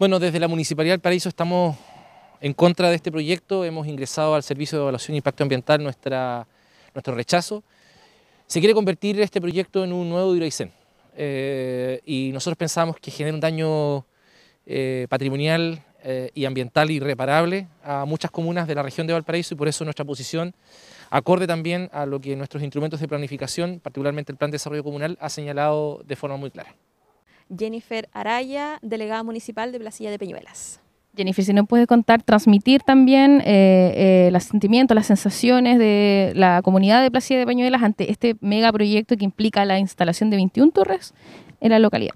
Bueno, desde la Municipalidad de Valparaíso estamos en contra de este proyecto, hemos ingresado al Servicio de Evaluación e Impacto Ambiental nuestra, nuestro rechazo. Se quiere convertir este proyecto en un nuevo Duraicén eh, y nosotros pensamos que genera un daño eh, patrimonial eh, y ambiental irreparable a muchas comunas de la región de Valparaíso y por eso nuestra posición, acorde también a lo que nuestros instrumentos de planificación, particularmente el Plan de Desarrollo Comunal, ha señalado de forma muy clara. Jennifer Araya, delegada municipal de Placilla de Peñuelas. Jennifer, si nos puede contar, transmitir también eh, eh, los sentimientos, las sensaciones de la comunidad de Placilla de Peñuelas ante este megaproyecto que implica la instalación de 21 torres en la localidad.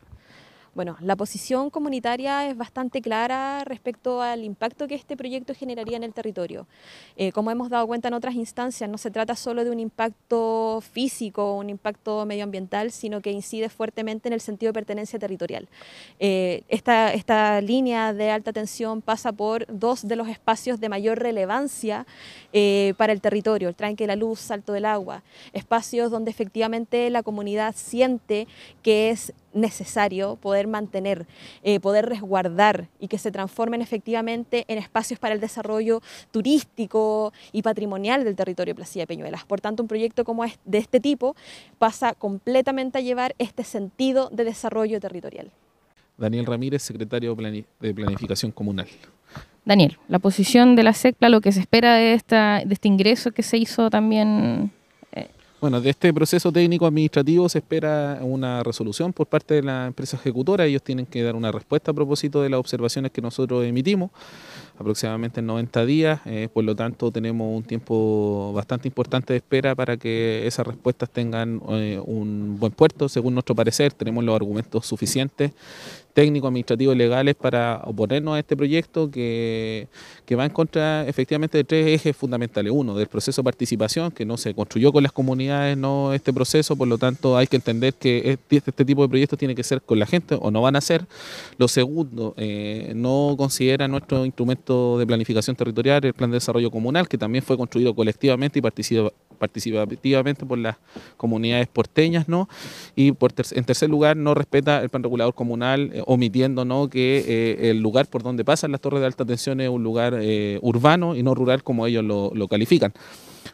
Bueno, la posición comunitaria es bastante clara respecto al impacto que este proyecto generaría en el territorio. Eh, como hemos dado cuenta en otras instancias, no se trata solo de un impacto físico, un impacto medioambiental, sino que incide fuertemente en el sentido de pertenencia territorial. Eh, esta, línea de alta tensión pasa por dos de los espacios de mayor relevancia eh, para el territorio, el tranque de la luz, salto del agua, espacios donde efectivamente la comunidad siente que es necesario poder mantener, eh, poder resguardar y que se transformen efectivamente en espacios para el desarrollo turístico y patrimonial del territorio de Placilla de Peñuelas. Por tanto, un proyecto como este, de este tipo pasa completamente a llevar este sentido de desarrollo territorial. Daniel Ramírez, secretario de Planificación Comunal. Daniel, la posición de la SECPLA, lo que se espera de, esta, de este ingreso que se hizo también bueno, de este proceso técnico administrativo se espera una resolución por parte de la empresa ejecutora. Ellos tienen que dar una respuesta a propósito de las observaciones que nosotros emitimos aproximadamente 90 días, eh, por lo tanto tenemos un tiempo bastante importante de espera para que esas respuestas tengan eh, un buen puerto, según nuestro parecer, tenemos los argumentos suficientes técnicos, administrativos y legales para oponernos a este proyecto que, va en contra efectivamente de tres ejes fundamentales. Uno, del proceso de participación, que no se construyó con las comunidades no este proceso, por lo tanto hay que entender que este, este tipo de proyectos tiene que ser con la gente o no van a ser. Lo segundo, eh, no considera nuestro instrumento de planificación territorial, el plan de desarrollo comunal, que también fue construido colectivamente y participativamente por las comunidades porteñas, ¿no? Y en tercer lugar, no respeta el plan regulador comunal, eh, omitiendo ¿no? que eh, el lugar por donde pasan las torres de alta tensión es un lugar eh, urbano y no rural como ellos lo califican.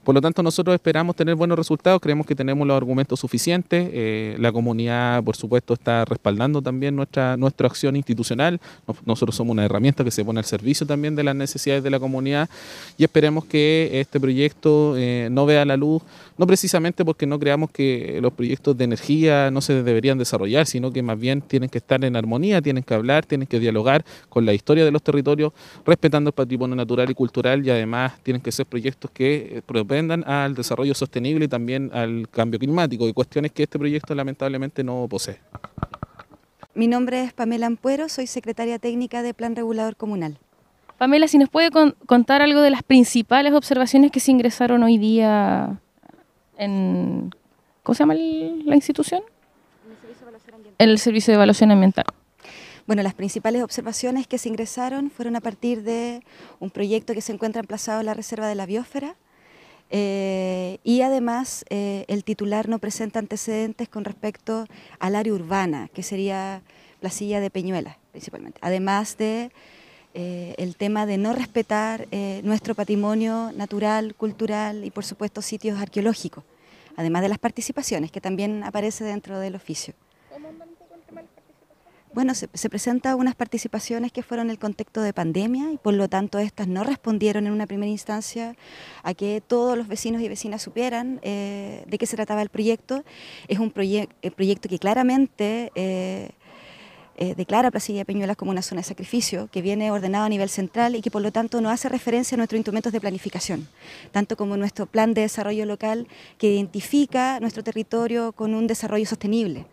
Por lo tanto, nosotros esperamos tener buenos resultados, creemos que tenemos los argumentos suficientes, eh, la comunidad, por supuesto, está respaldando también nuestra, nuestra acción institucional, nosotros somos una herramienta que se pone al servicio también de las necesidades de la comunidad y esperemos que este proyecto eh, no vea la luz, no precisamente porque no creamos que los proyectos de energía no se deberían desarrollar, sino que más bien tienen que estar en armonía, tienen que hablar, tienen que dialogar con la historia de los territorios, respetando el patrimonio natural y cultural y además tienen que ser proyectos que... Eh, propendan al desarrollo sostenible y también al cambio climático, y cuestiones que este proyecto lamentablemente no posee. Mi nombre es Pamela Ampuero, soy secretaria técnica de Plan Regulador Comunal. Pamela, si nos puede contar algo de las principales observaciones que se ingresaron hoy día en... ¿Cómo se llama la institución? El Servicio, de el Servicio de Evaluación Ambiental. Bueno, las principales observaciones que se ingresaron fueron a partir de un proyecto que se encuentra emplazado en la Reserva de la Biósfera, eh, y además eh, el titular no presenta antecedentes con respecto al área urbana, que sería Placilla de Peñuela, principalmente, además del eh, tema de no respetar nuestro patrimonio natural, cultural y por supuesto sitios arqueológicos, además de las participaciones que también aparece dentro del oficio bueno, se, presentan unas participaciones que fueron en el contexto de pandemia y por lo tanto estas no respondieron en una primera instancia a que todos los vecinos y vecinas supieran eh, de qué se trataba el proyecto. Es un proyecto que claramente... Eh, eh, declara Placilla Peñuelas como una zona de sacrificio, que viene ordenado a nivel central y que por lo tanto no hace referencia a nuestros instrumentos de planificación, tanto como nuestro plan de desarrollo local que identifica nuestro territorio con un desarrollo sostenible.